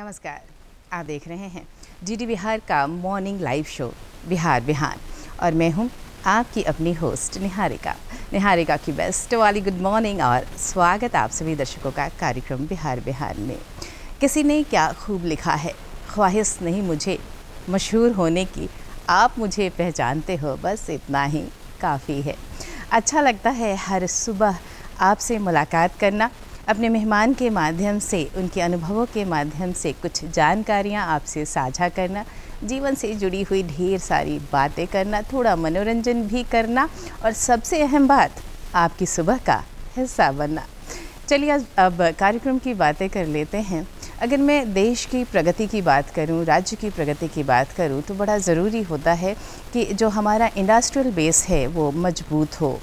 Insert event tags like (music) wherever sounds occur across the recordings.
नमस्कार आप देख रहे हैं डीडी बिहार का morning live show Bihar Bihar और मैं हूं आपकी अपनी होस्ट निहारिका निहारिका की बेस्ट वाली गुड मॉर्निंग और स्वागत आप सभी दर्शकों का कार्यक्रम बिहार बिहार में किसी ने क्या खूब लिखा है ख्वाहिश नहीं मुझे मशहूर होने की आप मुझे पहचानते हो बस इतना ही काफ़ी है अच्छा लगता है हर सुबह आपसे मुलाकात करना अपने मेहमान के माध्यम से उनके अनुभवों के माध्यम से कुछ जानकारियाँ आपसे साझा करना जीवन से जुड़ी हुई ढेर सारी बातें करना थोड़ा मनोरंजन भी करना और सबसे अहम बात आपकी सुबह का हिस्सा बनना चलिए अब कार्यक्रम की बातें कर लेते हैं अगर मैं देश की प्रगति की बात करूं, राज्य की प्रगति की बात करूं, तो बड़ा ज़रूरी होता है कि जो हमारा इंडस्ट्रियल बेस है वो मजबूत हो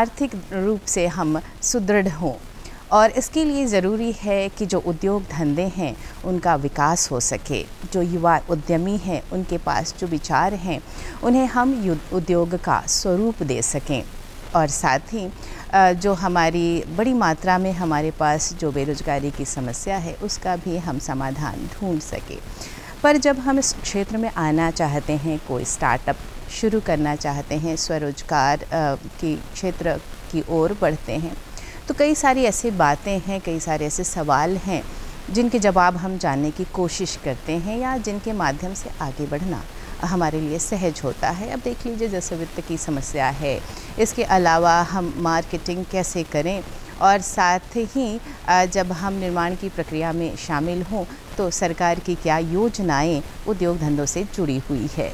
आर्थिक रूप से हम सुदृढ़ हों और इसके लिए ज़रूरी है कि जो उद्योग धंधे हैं उनका विकास हो सके जो युवा उद्यमी हैं उनके पास जो विचार हैं उन्हें हम उद्योग का स्वरूप दे सकें और साथ ही जो हमारी बड़ी मात्रा में हमारे पास जो बेरोज़गारी की समस्या है उसका भी हम समाधान ढूंढ सकें पर जब हम इस क्षेत्र में आना चाहते हैं कोई स्टार्टअप शुरू करना चाहते हैं स्वरोजगार की क्षेत्र की ओर बढ़ते हैं तो कई सारी ऐसी बातें हैं कई सारे ऐसे सवाल हैं जिनके जवाब हम जानने की कोशिश करते हैं या जिनके माध्यम से आगे बढ़ना हमारे लिए सहज होता है अब देख लीजिए जैसे वित्त की समस्या है इसके अलावा हम मार्केटिंग कैसे करें और साथ ही जब हम निर्माण की प्रक्रिया में शामिल हों तो सरकार की क्या योजनाएं उद्योग धंधों से जुड़ी हुई है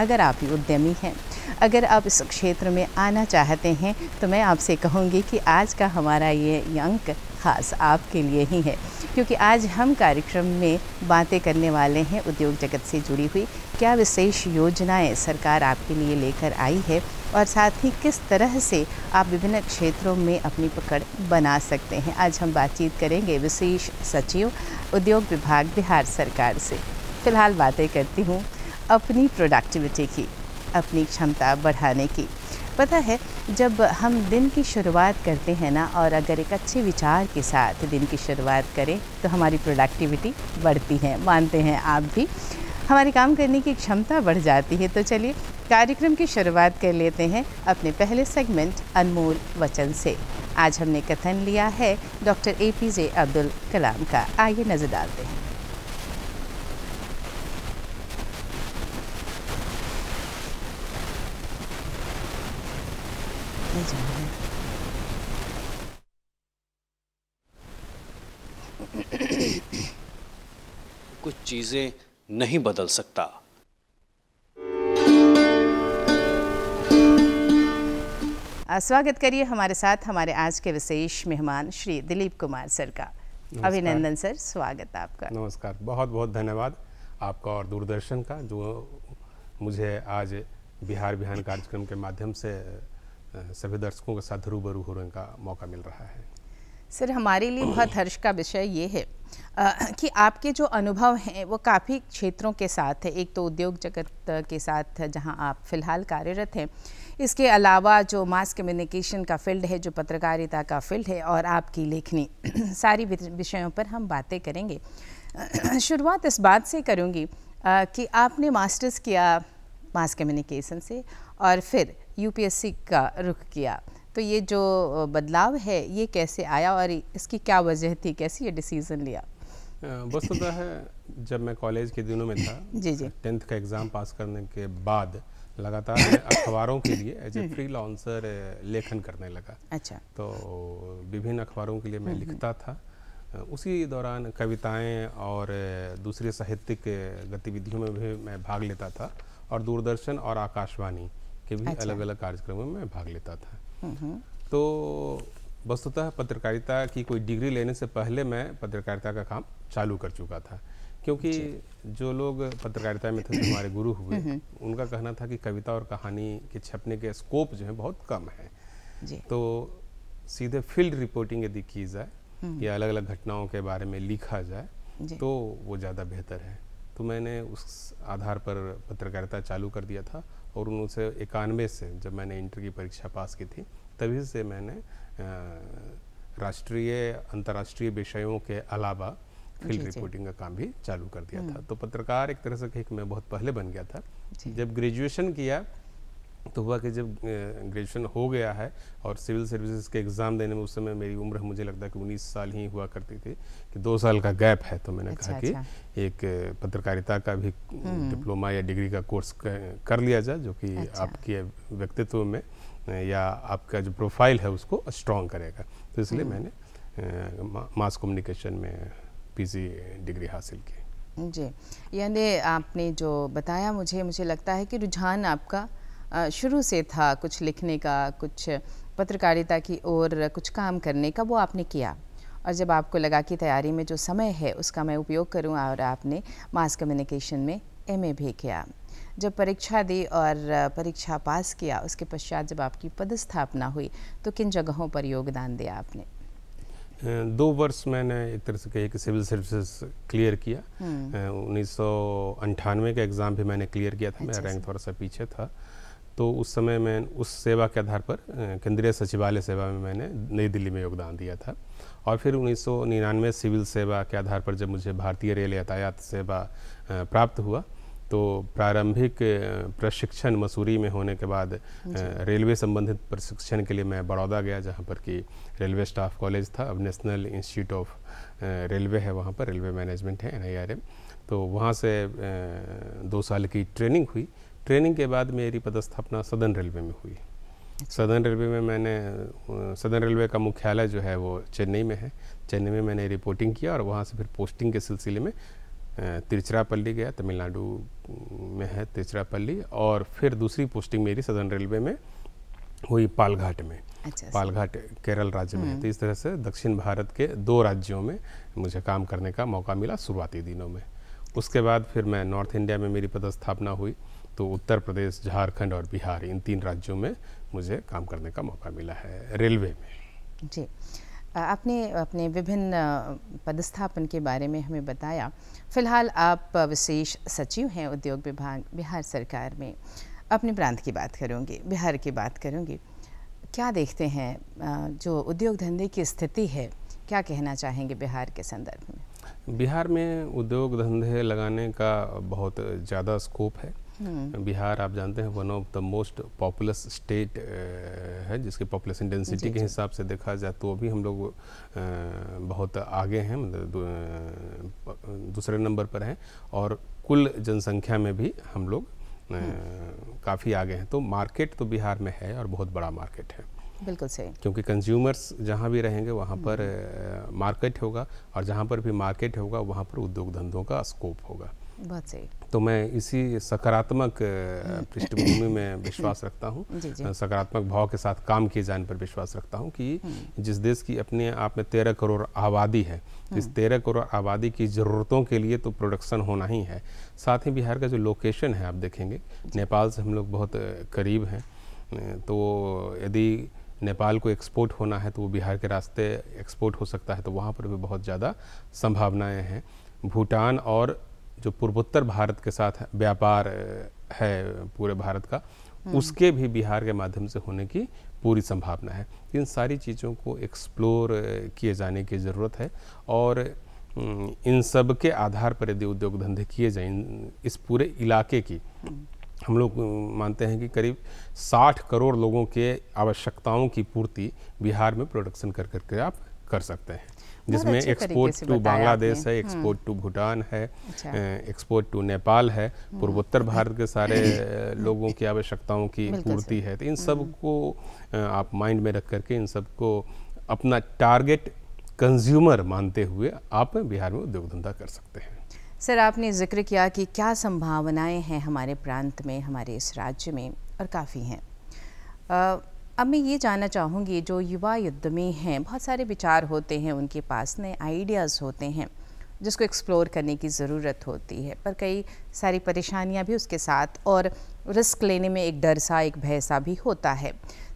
अगर आप भी उद्यमी हैं अगर आप इस क्षेत्र में आना चाहते हैं तो मैं आपसे कहूँगी कि आज का हमारा ये अंक ख़ास आपके लिए ही है क्योंकि आज हम कार्यक्रम में बातें करने वाले हैं उद्योग जगत से जुड़ी हुई क्या विशेष योजनाएं सरकार आपके लिए लेकर आई है और साथ ही किस तरह से आप विभिन्न क्षेत्रों में अपनी पकड़ बना सकते हैं आज हम बातचीत करेंगे विशेष सचिव उद्योग विभाग बिहार सरकार से फ़िलहाल बातें करती हूँ अपनी प्रोडक्टिविटी की अपनी क्षमता बढ़ाने की पता है जब हम दिन की शुरुआत करते हैं ना और अगर एक अच्छे विचार के साथ दिन की शुरुआत करें तो हमारी प्रोडक्टिविटी बढ़ती है मानते हैं आप भी हमारे काम करने की क्षमता बढ़ जाती है तो चलिए कार्यक्रम की शुरुआत कर लेते हैं अपने पहले सेगमेंट अनमोल वचन से आज हमने कथन लिया है doctor A P J Abdul Kalam का आइए नज़र डालते हैं चीज़ें नहीं बदल सकता स्वागत करिए हमारे साथ हमारे आज के विशेष मेहमान श्री दिलीप कुमार सर का अभिनंदन सर स्वागत आपका नमस्कार बहुत बहुत धन्यवाद आपका और दूरदर्शन का जो मुझे आज बिहार बिहार कार्यक्रम के माध्यम से सभी दर्शकों के साथ रूबरू होने का मौका मिल रहा है सर हमारे लिए बहुत हर्ष का विषय ये है कि आपके जो अनुभव हैं वो काफ़ी क्षेत्रों के साथ है एक तो उद्योग जगत के साथ जहां आप फ़िलहाल कार्यरत हैं इसके अलावा जो मास कम्युनिकेशन का फील्ड है जो पत्रकारिता का फील्ड है और आपकी लेखनी (clears throat) सारी विषयों पर हम बातें करेंगे (clears throat) शुरुआत इस बात से करूँगी कि आपने मास्टर्स किया मास कम्युनिकेशन से और फिर यूपीएससी का रुख किया तो ये जो बदलाव है ये कैसे आया और इसकी क्या वजह थी कैसे ये डिसीज़न लिया है जब मैं कॉलेज के दिनों में था (laughs) जी जी टेंथ का एग्ज़ाम पास करने के बाद लगातार (laughs) अखबारों के लिए एज ए फ्री लॉन्सर लेखन करने लगा अच्छा तो विभिन्न अखबारों के लिए मैं हम्म, हम्म। लिखता था उसी दौरान कविताएं और दूसरे साहित्यिक गतिविधियों में भी मैं भाग लेता था और दूरदर्शन और आकाशवाणी के भी अच्छा। अलग अलग कार्यक्रमों में भाग लेता था तो वस्तुतः पत्रकारिता की कोई डिग्री लेने से पहले मैं पत्रकारिता का काम चालू कर चुका था क्योंकि जो लोग पत्रकारिता में थे हमारे गुरु हुए हम्म, हम्म। उनका कहना था कि कविता और कहानी के छपने के स्कोप जो है बहुत कम है तो सीधे फील्ड रिपोर्टिंग यदि की जाए हम्म। या अलग अलग घटनाओं के बारे में लिखा जाए तो वो ज़्यादा बेहतर है तो मैंने उस आधार पर पत्रकारिता चालू कर दिया था और उन्नीस सौ इक्यानवे से जब मैंने इंटर की परीक्षा पास की थी तभी से मैंने राष्ट्रीय अंतर्राष्ट्रीय विषयों के अलावा फील्ड रिपोर्टिंग का काम भी चालू कर दिया था हम्म। तो पत्रकार एक तरह से कहीं मैं बहुत पहले बन गया था जब ग्रेजुएशन किया तो हुआ कि जब ग्रेजुएशन हो गया है और सिविल सर्विसेज के एग्ज़ाम देने में उस समय मेरी उम्र मुझे लगता है कि 19 साल ही हुआ करती थी कि दो साल का गैप है तो मैंने अच्छा, कहा अच्छा। कि अच्छा। एक पत्रकारिता का भी डिप्लोमा हम्म। या डिग्री का कोर्स कर लिया जाए जो कि अच्छा। आपके व्यक्तित्व में या आपका जो प्रोफाइल है उसको स्ट्रॉन्ग करेगा तो इसलिए हम्म। मैंने मास कम्युनिकेशन में पी डिग्री हासिल की जी यानी आपने जो बताया मुझे मुझे लगता है कि रुझान आपका शुरू से था कुछ लिखने का कुछ पत्रकारिता की ओर कुछ काम करने का वो आपने किया और जब आपको लगा कि तैयारी में जो समय है उसका मैं उपयोग करूं और आपने मास कम्युनिकेशन में ए भी किया जब परीक्षा दी और परीक्षा पास किया उसके पश्चात जब आपकी पदस्थापना हुई तो किन जगहों पर योगदान दिया आपने दो वर्ष मैंने एक तरह से कही कि सिविल सर्विसेज क्लियर किया हम्म। उन्नीस का एग्ज़ाम भी मैंने क्लियर किया था अच्छा मेरा रैंक अच्छा। थोड़ा सा पीछे था तो उस समय मैं उस सेवा के आधार पर केंद्रीय सचिवालय सेवा में मैंने नई दिल्ली में योगदान दिया था और फिर उन्नीस सिविल सेवा के आधार पर जब मुझे भारतीय रेल यातायात सेवा प्राप्त हुआ तो प्रारंभिक प्रशिक्षण मसूरी में होने के बाद रेलवे संबंधित प्रशिक्षण के लिए मैं बड़ौदा गया जहाँ पर कि रेलवे स्टाफ कॉलेज था अब नेशनल इंस्टीट्यूट ऑफ रेलवे है वहाँ पर रेलवे मैनेजमेंट है एन तो वहाँ से दो साल की ट्रेनिंग हुई ट्रेनिंग के बाद मेरी पदस्थापना सदन रेलवे में हुई अच्छा। सदन रेलवे में मैंने सदर्न रेलवे का मुख्यालय जो है वो चेन्नई में है चेन्नई में मैंने रिपोर्टिंग किया और वहाँ से फिर पोस्टिंग के सिलसिले में तिरचरापल्ली गया तमिलनाडु में है तिरचरापल्ली और फिर दूसरी पोस्टिंग मेरी सदन रेलवे में हुई पालघाट में अच्छा, अच्छा। पालघाट केरल राज्य में हम्म। तो इस तरह से दक्षिण भारत के दो राज्यों में मुझे काम करने का मौका मिला शुरुआती दिनों में उसके बाद फिर मैं नॉर्थ इंडिया में मेरी पदस्थापना हुई तो उत्तर प्रदेश झारखंड और बिहार इन तीन राज्यों में मुझे काम करने का मौका मिला है रेलवे में जी आपने अपने विभिन्न पदस्थापन के बारे में हमें बताया फिलहाल आप विशेष सचिव हैं उद्योग विभाग बिहार सरकार में अपने प्रांत की बात करूँगी बिहार की बात करूँगी क्या देखते हैं जो उद्योग धंधे की स्थिति है क्या कहना चाहेंगे बिहार के संदर्भ में बिहार में उद्योग धंधे लगाने का बहुत ज़्यादा स्कोप है हम्म। बिहार आप जानते हैं one of the most populous state है जिसकी पॉपुलेशन डेंसिटी के हिसाब से देखा जाए तो अभी हम लोग बहुत आगे हैं मतलब दूसरे नंबर पर हैं और कुल जनसंख्या में भी हम लोग हम्म। काफ़ी आगे हैं तो मार्केट तो बिहार में है और बहुत बड़ा मार्केट है बिल्कुल सही क्योंकि कंज्यूमर्स जहाँ भी रहेंगे वहाँ पर मार्केट हम्म। होगा और जहाँ पर भी मार्केट होगा वहाँ पर उद्योग धंधों का स्कोप होगा बहुत सही तो मैं इसी सकारात्मक पृष्ठभूमि में (coughs) विश्वास रखता हूँ सकारात्मक भाव के साथ काम किए जाने पर विश्वास रखता हूँ कि हम्म। जिस देश की अपने आप में तेरह करोड़ आबादी है इस हम्म। तेरह करोड़ आबादी की ज़रूरतों के लिए तो प्रोडक्शन होना ही है साथ ही बिहार का जो लोकेशन है आप देखेंगे नेपाल से हम लोग बहुत करीब हैं तो यदि नेपाल को एक्सपोर्ट होना है तो वो बिहार के रास्ते एक्सपोर्ट हो सकता है तो वहाँ पर भी बहुत ज़्यादा संभावनाएँ हैं भूटान और जो पूर्वोत्तर भारत के साथ व्यापार है पूरे भारत का हम्म। उसके भी बिहार के माध्यम से होने की पूरी संभावना है इन सारी चीज़ों को एक्सप्लोर किए जाने की ज़रूरत है और इन सब के आधार पर यदि उद्योग धंधे किए जाए इस पूरे इलाके की हम्म। हम लोग मानते हैं कि करीब 60 करोड़ लोगों के आवश्यकताओं की पूर्ति बिहार में प्रोडक्शन कर करके आप कर सकते हैं जिसमें एक्सपोर्ट टू बांग्लादेश है एक्सपोर्ट टू भूटान है एक्सपोर्ट टू नेपाल है हम्म। पूर्वोत्तर भारत के सारे (coughs) लोगों की आवश्यकताओं की पूर्ति है तो इन हम्म। सब को आप माइंड में रख करके इन सब को अपना टारगेट कंज्यूमर मानते हुए आप बिहार में उद्योग धंधा कर सकते हैं सर आपने जिक्र किया कि क्या संभावनाएं हैं हमारे प्रांत में हमारे इस राज्य में और काफ़ी हैं अब मैं ये जानना चाहूँगी जो युवा उद्यमी हैं बहुत सारे विचार होते हैं उनके पास नए आइडियाज़ होते हैं जिसको एक्सप्लोर करने की ज़रूरत होती है पर कई सारी परेशानियाँ भी उसके साथ और रिस्क लेने में एक डर सा एक भय सा भी होता है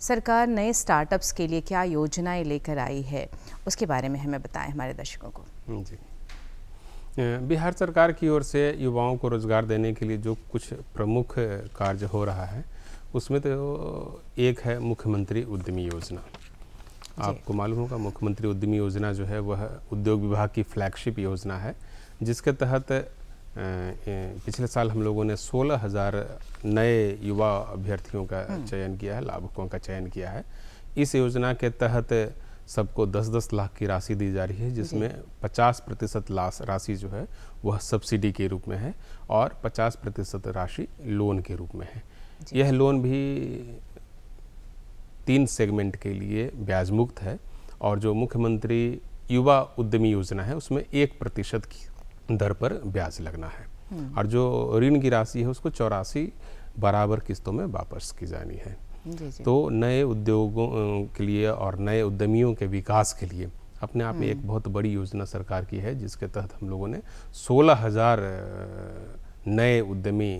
सरकार नए स्टार्टअप्स के लिए क्या योजनाएं लेकर आई है उसके बारे में हमें बताएं हमारे दर्शकों को जी बिहार सरकार की ओर से युवाओं को रोज़गार देने के लिए जो कुछ प्रमुख कार्य हो रहा है उसमें तो एक है मुख्यमंत्री उद्यमी योजना आपको मालूम होगा मुख्यमंत्री उद्यमी योजना जो है वह उद्योग विभाग की फ्लैगशिप योजना है जिसके तहत पिछले साल हम लोगों ने सोलह हज़ार नए युवा अभ्यर्थियों का हम्म। चयन किया है लाभुकों का चयन किया है इस योजना के तहत सबको 10-10 लाख की राशि दी जा रही है जिसमें 50 प्रतिशत राशि जो है वह सब्सिडी के रूप में है और 50 प्रतिशत राशि लोन के रूप में है यह लोन भी तीन सेगमेंट के लिए ब्याज मुक्त है और जो मुख्यमंत्री युवा उद्यमी योजना है उसमें एक प्रतिशत की दर पर ब्याज लगना है हम्म। और जो ऋण की राशि है उसको चौरासी बराबर किस्तों में वापस की जानी है तो नए उद्योगों के लिए और नए उद्यमियों के विकास के लिए अपने आप में एक हम्म। बहुत बड़ी योजना सरकार की है जिसके तहत हम लोगों ने सोलह हजार नए उद्यमी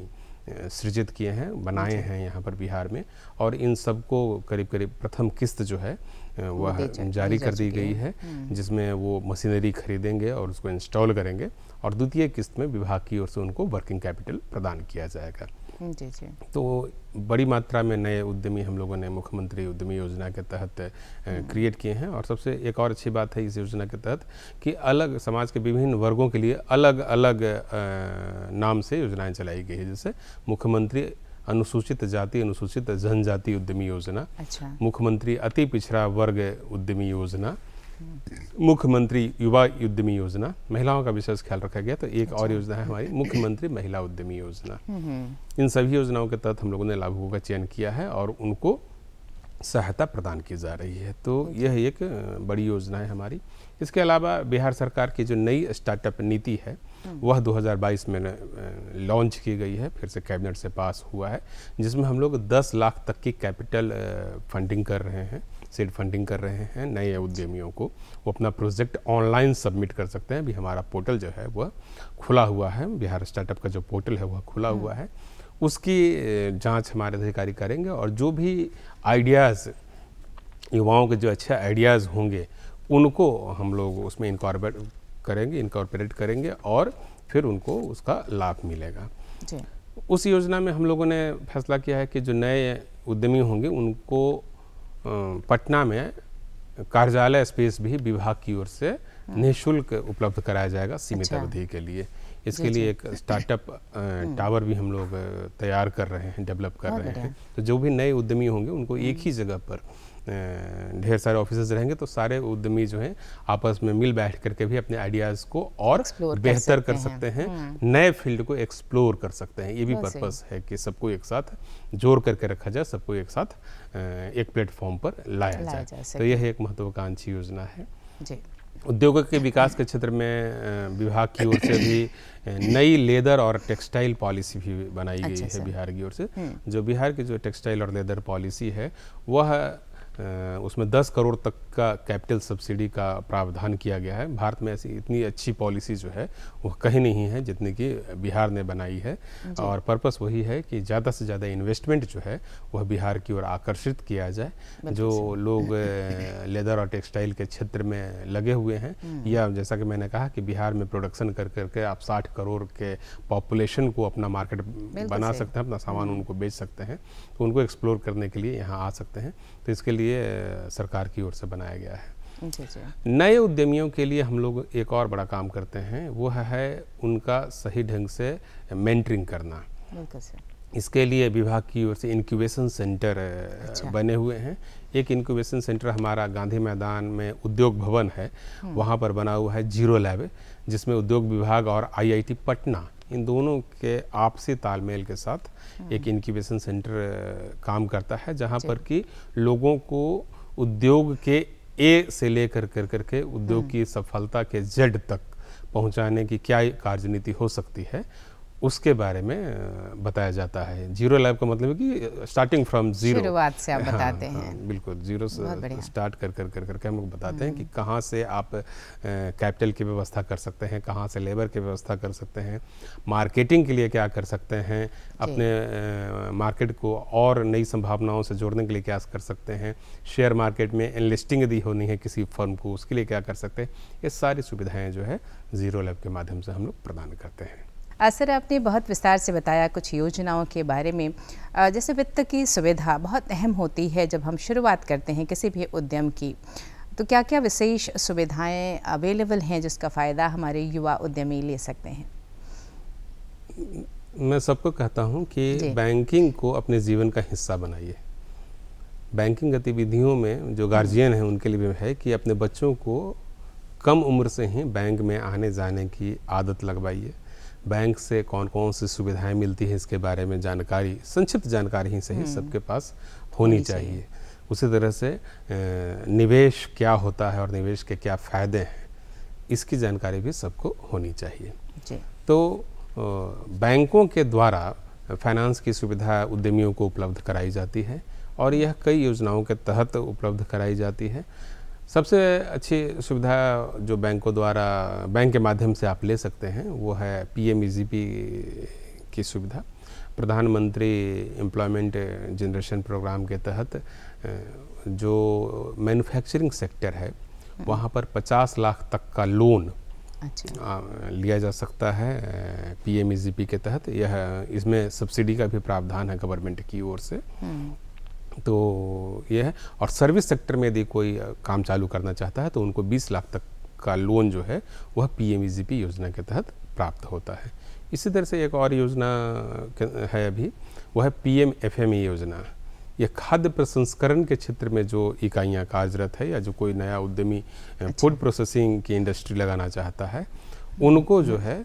सृजित किए हैं बनाए हैं यहाँ पर बिहार में और इन सबको करीब करीब प्रथम किस्त जो है वह जारी कर दी गई है हम्म। जिसमें वो मशीनरी खरीदेंगे और उसको इंस्टॉल करेंगे और द्वितीय किस्त में विभाग की ओर से उनको वर्किंग कैपिटल प्रदान किया जाएगा तो बड़ी मात्रा में नए उद्यमी हम लोगों ने मुख्यमंत्री उद्यमी योजना के तहत क्रिएट हम्म। किए हैं और सबसे एक और अच्छी बात है इस योजना के तहत कि अलग समाज के विभिन्न वर्गों के लिए अलग अलग नाम से योजनाएं चलाई गई है जैसे मुख्यमंत्री अनुसूचित जाति अनुसूचित जनजाति उद्यमी योजना अच्छा। मुख्यमंत्री अति पिछड़ा वर्ग उद्यमी योजना मुख्यमंत्री युवा उद्यमी योजना महिलाओं का विशेष ख्याल रखा गया तो एक और अच्छा। योजना है हमारी मुख्यमंत्री महिला उद्यमी योजना हम्म, हम्म। इन सभी योजनाओं के तहत हम लोगों ने लाभुकों का चयन किया है और उनको सहायता प्रदान की जा रही है तो अच्छा। यह एक बड़ी योजना है हमारी इसके अलावा बिहार सरकार की जो नई स्टार्टअप नीति है हम्म। वह 2022 में लॉन्च की गई है फिर से कैबिनेट से पास हुआ है जिसमें हम लोग 10 लाख तक की कैपिटल फंडिंग कर रहे हैं सीड फंडिंग कर रहे हैं नए उद्यमियों को वो अपना प्रोजेक्ट ऑनलाइन सबमिट कर सकते हैं अभी हमारा पोर्टल जो है वह खुला हुआ है बिहार स्टार्टअप का जो पोर्टल है वह खुला हुआ हम्म। है उसकी जांच हमारे अधिकारी करेंगे और जो भी आइडियाज़ युवाओं के जो अच्छे आइडियाज़ होंगे उनको हम लोग उसमें इनकॉर्बेट करेंगे इनकॉर्पोरेट करेंगे और फिर उनको उसका लाभ मिलेगा उस योजना में हम लोगों ने फैसला किया है कि जो नए उद्यमी होंगे उनको पटना में कार्यालय स्पेस भी विभाग की ओर से हाँ। निःशुल्क उपलब्ध कराया जाएगा सीमित अच्छा। अवधि अच्छा। के लिए इसके लिए एक स्टार्टअप (laughs) हाँ। टावर भी हम लोग तैयार कर रहे हैं डेवलप कर रहे हैं तो जो भी नए उद्यमी होंगे उनको एक ही जगह पर ढेर सारे ऑफिसर्स रहेंगे तो सारे उद्यमी जो हैं आपस में मिल बैठ करके भी अपने आइडियाज़ को और बेहतर कर सकते हैं, हैं। हम्म। नए फील्ड को एक्सप्लोर कर सकते हैं ये भी पर्पस है कि सबको एक साथ जोड़ करके रखा जाए सबको एक साथ एक प्लेटफॉर्म पर लाया, जाए तो यह एक महत्वाकांक्षी योजना है उद्योग के विकास के क्षेत्र में विभाग की ओर से भी नई लेदर और टेक्सटाइल पॉलिसी भी बनाई अच्छा गई है बिहार की ओर से हम्म। जो बिहार की जो टेक्सटाइल और लेदर पॉलिसी है वह उसमें 10 करोड़ तक का कैपिटल सब्सिडी का प्रावधान किया गया है भारत में ऐसी इतनी अच्छी पॉलिसी जो है वो कहीं नहीं है जितनी कि बिहार ने बनाई है और पर्पस वही है कि ज़्यादा से ज़्यादा इन्वेस्टमेंट जो है वह बिहार की ओर आकर्षित किया जाए जो लोग (laughs) लेदर और टेक्सटाइल के क्षेत्र में लगे हुए हैं हम्म। या जैसा कि मैंने कहा कि बिहार में प्रोडक्शन कर करके आप साठ करोड़ के पॉपुलेशन को अपना मार्केट बना सकते हैं अपना सामान हम्म। उनको बेच सकते हैं तो उनको एक्सप्लोर करने के लिए यहाँ आ सकते हैं तो इसके लिए सरकार की ओर से बना बनाया गया है नए उद्यमियों के लिए हम लोग एक और बड़ा काम करते हैं वो है उनका सही ढंग से मेंटरिंग करना इसके लिए विभाग की ओर से इनक्यूबेशन सेंटर अच्छा। बने हुए हैं एक इनक्यूबेशन सेंटर हमारा गांधी मैदान में उद्योग भवन है हम्म। वहाँ पर बना हुआ है जीरो लैब जिसमें उद्योग विभाग और आईआईटी पटना इन दोनों के आपसी तालमेल के साथ हम्म। एक इनक्यूबेशन सेंटर काम करता है जहाँ पर कि लोगों को उद्योग के ए से लेकर कर करके उद्योग हम्म। की सफलता के जेड तक पहुंचाने की क्या कार्यनीति हो सकती है उसके बारे में बताया जाता है जीरो लैब का मतलब है कि स्टार्टिंग फ्रॉम जीरो शुरुआत से आप हाँ, बताते हाँ, हैं हाँ, बिल्कुल जीरो से स्टार्ट कर कर कर करके हम लोग बताते हैं कि हम्म। कहाँ से आप कैपिटल की व्यवस्था कर सकते हैं कहाँ से लेबर की व्यवस्था कर सकते हैं मार्केटिंग के लिए क्या कर सकते हैं अपने मार्केट को और नई संभावनाओं से जोड़ने के लिए क्या कर सकते हैं शेयर मार्केट में इन्वेस्टिंग यदि होनी है किसी फर्म को उसके लिए क्या कर सकते हैं ये सारी सुविधाएँ जो है जीरो लैब के माध्यम से हम लोग प्रदान करते हैं सर आपने बहुत विस्तार से बताया कुछ योजनाओं के बारे में जैसे वित्त की सुविधा बहुत अहम होती है जब हम शुरुआत करते हैं किसी भी उद्यम की तो क्या क्या विशेष सुविधाएं अवेलेबल हैं जिसका फ़ायदा हमारे युवा उद्यमी ले सकते हैं मैं सबको कहता हूं कि बैंकिंग को अपने जीवन का हिस्सा बनाइए बैंकिंग गतिविधियों में जो गार्जियन हैं उनके लिए भी है कि अपने बच्चों को कम उम्र से ही बैंक में आने जाने की आदत लगवाइए बैंक से कौन कौन सी सुविधाएं मिलती हैं इसके बारे में जानकारी संक्षिप्त जानकारी ही सही हम्म। सबके पास होनी चाहिए उसी तरह से निवेश क्या होता है और निवेश के क्या फ़ायदे हैं इसकी जानकारी भी सबको होनी चाहिए तो बैंकों के द्वारा फाइनेंस की सुविधा उद्यमियों को उपलब्ध कराई जाती है और यह कई योजनाओं के तहत उपलब्ध कराई जाती है सबसे अच्छी सुविधा जो बैंकों द्वारा बैंक के माध्यम से आप ले सकते हैं वो है पीएम ईजीपी की सुविधा प्रधानमंत्री एम्प्लॉयमेंट जनरेशन प्रोग्राम के तहत जो मैन्युफैक्चरिंग सेक्टर है हम्म। वहाँ पर 50 लाख तक का लोन अच्छा। लिया जा सकता है पी के तहत यह इसमें सब्सिडी का भी प्रावधान है गवर्नमेंट की ओर से हम्म। तो ये है और सर्विस सेक्टर में यदि कोई काम चालू करना चाहता है तो उनको 20 लाख तक का लोन जो है वह पी योजना के तहत प्राप्त होता है इसी तरह से एक और योजना है अभी वह है P M F M E योजना यह खाद्य प्रसंस्करण के क्षेत्र में जो इकाइयाँ कार्यरत है या जो कोई नया उद्यमी अच्छा। फूड प्रोसेसिंग की इंडस्ट्री लगाना चाहता है उनको जो है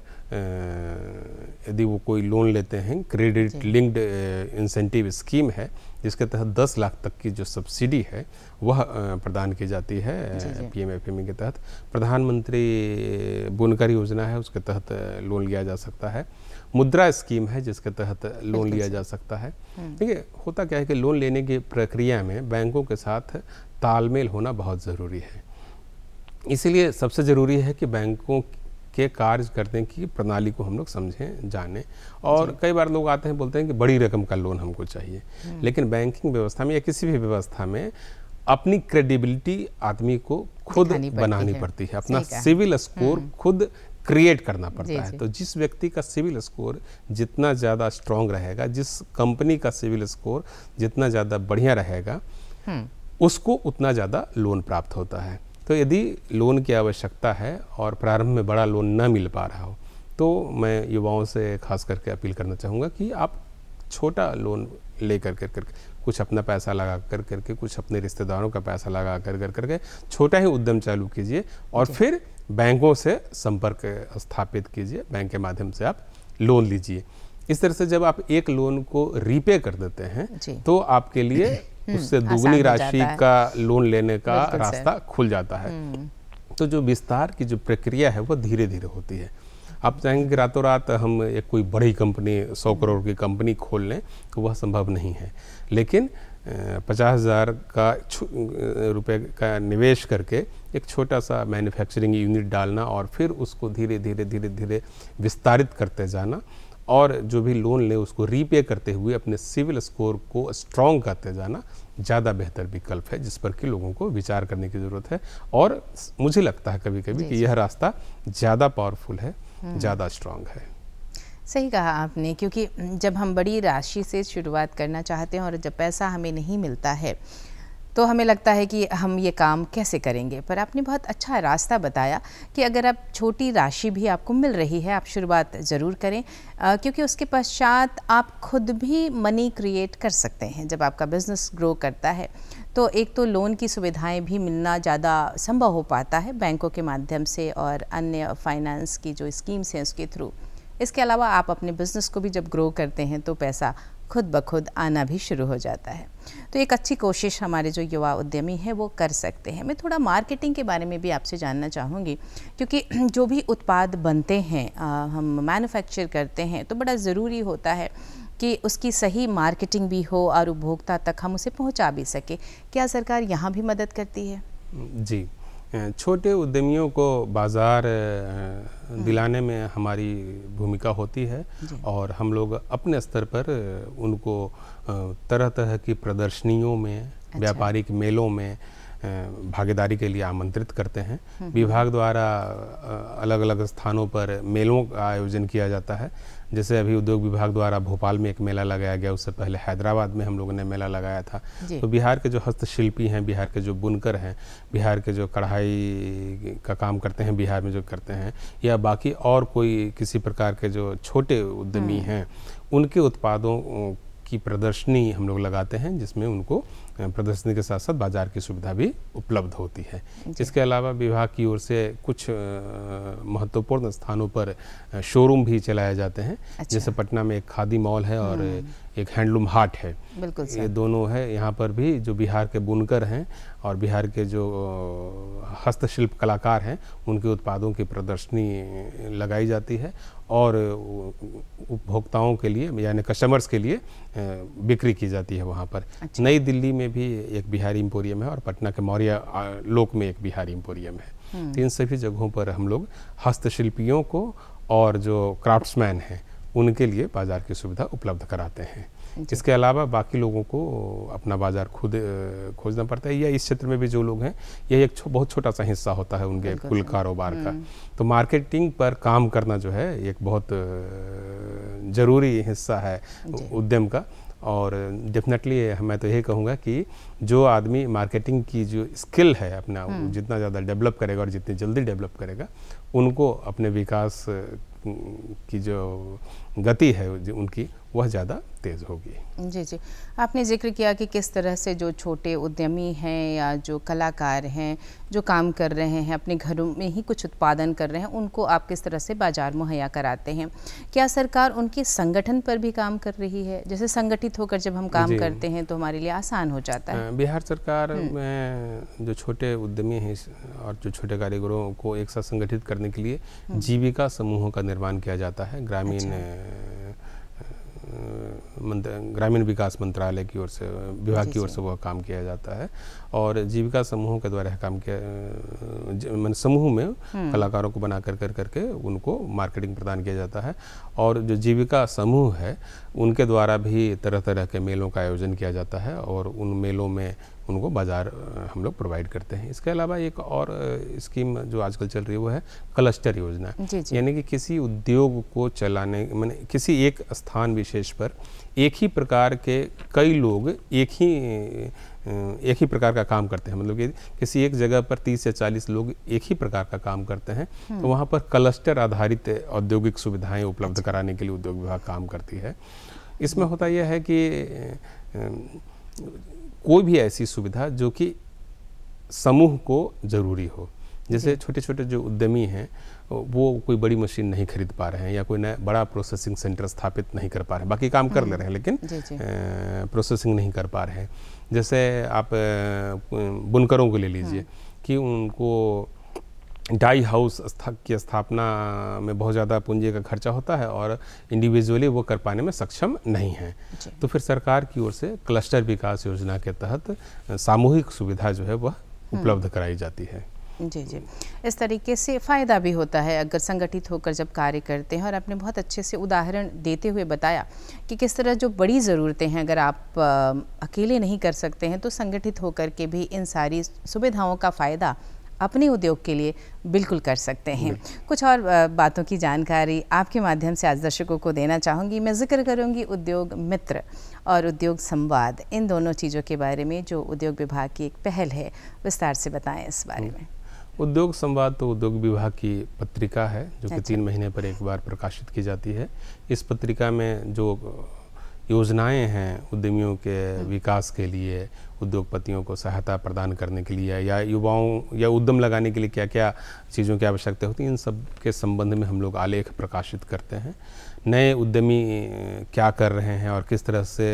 यदि वो कोई लोन लेते हैं क्रेडिट लिंक्ड इंसेंटिव स्कीम है जिसके तहत 10 लाख तक की जो सब्सिडी है वह प्रदान की जाती है पी एम एफ एम के तहत प्रधानमंत्री बुनकर योजना है उसके तहत लोन लिया जा सकता है मुद्रा स्कीम है जिसके तहत लोन लिया जा सकता है हम्म। देखिए होता क्या है कि लोन लेने की प्रक्रिया में बैंकों के साथ तालमेल होना बहुत ज़रूरी है इसीलिए सबसे ज़रूरी है कि बैंकों के कार्य करने की प्रणाली को हम लोग समझें जानें और कई बार लोग आते हैं बोलते हैं कि बड़ी रकम का लोन हमको चाहिए हम्म। लेकिन बैंकिंग व्यवस्था में या किसी भी व्यवस्था में अपनी क्रेडिबिलिटी आदमी को खुद बनानी पड़ती है अपना सिविल स्कोर हम्म। खुद क्रिएट करना पड़ता है तो जिस व्यक्ति का सिविल स्कोर जितना ज़्यादा स्ट्रांग रहेगा जिस कंपनी का सिविल स्कोर जितना ज़्यादा बढ़िया रहेगा हम्म। उसको उतना ज़्यादा लोन प्राप्त होता है तो यदि लोन की आवश्यकता है और प्रारंभ में बड़ा लोन न मिल पा रहा हो तो मैं युवाओं से खास करके अपील करना चाहूँगा कि आप छोटा लोन ले कर कर करके कुछ अपना पैसा लगा कर करके कुछ अपने रिश्तेदारों का पैसा लगा कर कर करके छोटा ही उद्यम चालू कीजिए और फिर बैंकों से संपर्क स्थापित कीजिए बैंक के माध्यम से आप लोन लीजिए इस तरह से जब आप एक लोन को रीपे कर देते हैं तो आपके लिए (clears throat) हम्म, उससे दुगनी राशि का लोन लेने का रास्ता खुल जाता है हम्म। तो जो विस्तार की जो प्रक्रिया है वो धीरे धीरे होती है आप चाहेंगे कि रातों रात हम एक कोई बड़ी कंपनी सौ करोड़ की कंपनी खोल लें तो वह संभव नहीं है लेकिन पचास हज़ार का रुपए का निवेश करके एक छोटा सा मैन्युफैक्चरिंग यूनिट डालना और फिर उसको धीरे धीरे धीरे धीरे विस्तारित करते जाना और जो भी लोन लें उसको रीपे करते हुए अपने सिविल स्कोर को स्ट्रॉन्ग करते जाना ज़्यादा बेहतर विकल्प है जिस पर कि लोगों को विचार करने की ज़रूरत है और मुझे लगता है कभी कभी कि यह रास्ता ज़्यादा पावरफुल है हम्म। ज़्यादा स्ट्रांग है सही कहा आपने क्योंकि जब हम बड़ी राशि से शुरुआत करना चाहते हैं और जब पैसा हमें नहीं मिलता है तो हमें लगता है कि हम ये काम कैसे करेंगे पर आपने बहुत अच्छा रास्ता बताया कि अगर आप छोटी राशि भी आपको मिल रही है आप शुरुआत ज़रूर करें आ, क्योंकि उसके पश्चात आप खुद भी मनी क्रिएट कर सकते हैं जब आपका बिज़नेस ग्रो करता है तो एक तो लोन की सुविधाएं भी मिलना ज़्यादा संभव हो पाता है बैंकों के माध्यम से और अन्य फाइनेंस की जो स्कीम्स हैं उसके थ्रू इसके अलावा आप अपने बिज़नेस को भी जब ग्रो करते हैं तो पैसा खुद ब खुद आना भी शुरू हो जाता है तो एक अच्छी कोशिश हमारे जो युवा उद्यमी हैं वो कर सकते हैं मैं थोड़ा मार्केटिंग के बारे में भी आपसे जानना चाहूँगी क्योंकि (clears throat) जो भी उत्पाद बनते हैं हम मैन्युफैक्चर करते हैं तो बड़ा ज़रूरी होता है कि उसकी सही मार्केटिंग भी हो और उपभोक्ता तक हम उसे पहुंचा भी सके क्या सरकार यहाँ भी मदद करती है जी छोटे उद्यमियों को बाज़ार हम्म। दिलाने में हमारी भूमिका होती है और हम लोग अपने स्तर पर उनको तरह तरह की प्रदर्शनियों में अच्छा। व्यापारिक मेलों में भागीदारी के लिए आमंत्रित करते हैं हम्म। विभाग द्वारा अलग अलग स्थानों पर मेलों का आयोजन किया जाता है जैसे अभी उद्योग विभाग द्वारा भोपाल में एक मेला लगाया गया उससे पहले हैदराबाद में हम लोगों ने मेला लगाया था तो बिहार के जो हस्तशिल्पी हैं बिहार के जो बुनकर हैं बिहार के जो कढ़ाई का काम करते हैं बिहार में जो करते हैं या बाकी और कोई किसी प्रकार के जो छोटे उद्यमी हम्म। हैं उनके उत्पादों की प्रदर्शनी हम लोग लगाते हैं जिसमें उनको प्रदर्शनी के साथ साथ बाजार की सुविधा भी उपलब्ध होती है इसके अलावा विभाग की ओर से कुछ महत्वपूर्ण स्थानों पर शोरूम भी चलाए जाते हैं अच्छा। जैसे पटना में एक खादी मॉल है और हम्म। एक हैंडलूम हाट है बिल्कुल ये दोनों है यहाँ पर भी जो बिहार के बुनकर हैं और बिहार के जो हस्तशिल्प कलाकार हैं उनके उत्पादों की प्रदर्शनी लगाई जाती है और उपभोक्ताओं के लिए यानी कस्टमर्स के लिए बिक्री की जाती है वहाँ पर अच्छा। नई दिल्ली में भी एक बिहारी इम्पोरियम है और पटना के मौर्य लोक में एक बिहारी इम्पोरियम है हम्म। तो इन सभी जगहों पर हम लोग हस्तशिल्पियों को और जो क्राफ्ट्समैन हैं उनके लिए बाज़ार की सुविधा उपलब्ध कराते हैं इसके अलावा बाकी लोगों को अपना बाज़ार खुद खोजना पड़ता है या इस क्षेत्र में भी जो लोग हैं यह एक छो, बहुत छोटा सा हिस्सा होता है उनके कुल कारोबार का हम्म। तो मार्केटिंग पर काम करना जो है एक बहुत ज़रूरी हिस्सा है उद्यम का और डेफिनेटली मैं तो यही कहूँगा कि जो आदमी मार्केटिंग की जो स्किल है अपना हम्म। जितना ज़्यादा डेवलप करेगा और जितनी जल्दी डेवलप करेगा उनको अपने विकास की जो गति है उनकी वह ज़्यादा तेज़ होगी जी जी आपने जिक्र किया कि किस तरह से जो छोटे उद्यमी हैं या जो कलाकार हैं जो काम कर रहे हैं अपने घरों में ही कुछ उत्पादन कर रहे हैं उनको आप किस तरह से बाज़ार मुहैया कराते हैं क्या सरकार उनके संगठन पर भी काम कर रही है जैसे संगठित होकर जब हम काम करते हैं तो हमारे लिए आसान हो जाता है बिहार सरकार हम्म। में जो छोटे उद्यमी हैं और जो छोटे कारीगरों को एक साथ संगठित करने के लिए हम्म। जीविका समूहों का निर्माण किया जाता है ग्रामीण अच्छा। ग्रामीण विकास मंत्रालय की ओर से विभाग की ओर से वह काम किया जाता है और जीविका समूहों के द्वारा काम किया मैंने समूह में हम्म। कलाकारों को बना कर कर करके उनको मार्केटिंग प्रदान किया जाता है और जो जीविका समूह है उनके द्वारा भी तरह तरह के मेलों का आयोजन किया जाता है और उन मेलों में उनको बाज़ार हम लोग प्रोवाइड करते हैं इसके अलावा एक और स्कीम जो आजकल चल रही है वो है क्लस्टर योजना यानी कि किसी उद्योग को चलाने मैंने किसी एक स्थान विशेष पर एक ही प्रकार के कई लोग एक ही एक ही प्रकार का काम करते हैं मतलब कि किसी एक जगह पर 30 से 40 लोग एक ही प्रकार का काम करते हैं हम्म। तो वहाँ पर क्लस्टर आधारित औद्योगिक सुविधाएं उपलब्ध कराने के लिए उद्योग विभाग काम करती है इसमें होता यह है कि कोई भी ऐसी सुविधा जो कि समूह को ज़रूरी हो जैसे छोटे छोटे जो उद्यमी हैं वो कोई बड़ी मशीन नहीं खरीद पा रहे हैं या कोई नया बड़ा प्रोसेसिंग सेंटर स्थापित नहीं कर पा रहे हैं बाकी काम कर ले हम्म। रहे हैं लेकिन जी जी। प्रोसेसिंग नहीं कर पा रहे हैं जैसे आप बुनकरों को ले लीजिए हम्म। कि उनको डाई हाउस की स्थापना में बहुत ज़्यादा पूंजी का खर्चा होता है और इंडिविजुअली वो कर पाने में सक्षम नहीं है तो फिर सरकार की ओर से क्लस्टर विकास योजना के तहत सामूहिक सुविधा जो है वह हम्म। उपलब्ध कराई जाती है जी जी इस तरीके से फ़ायदा भी होता है अगर संगठित होकर जब कार्य करते हैं और आपने बहुत अच्छे से उदाहरण देते हुए बताया कि किस तरह जो बड़ी ज़रूरतें हैं अगर आप अकेले नहीं कर सकते हैं तो संगठित होकर के भी इन सारी सुविधाओं का फ़ायदा अपने उद्योग के लिए बिल्कुल कर सकते हैं कुछ और बातों की जानकारी आपके माध्यम से आज दर्शकों को देना चाहूँगी मैं जिक्र करूँगी उद्योग मित्र और उद्योग संवाद इन दोनों चीज़ों के बारे में जो उद्योग विभाग की एक पहल है विस्तार से बताएं इस बारे में हम्म। उद्योग संवाद तो उद्योग विभाग की पत्रिका है जो कि अच्छा। तीन महीने पर एक बार प्रकाशित की जाती है इस पत्रिका में जो योजनाएं हैं उद्यमियों के हम्म। विकास के लिए उद्योगपतियों को सहायता प्रदान करने के लिए या युवाओं या उद्यम लगाने के लिए क्या क्या चीज़ों की आवश्यकता होती है इन सब के संबंध में हम लोग आलेख प्रकाशित करते हैं नए उद्यमी क्या कर रहे हैं और किस तरह से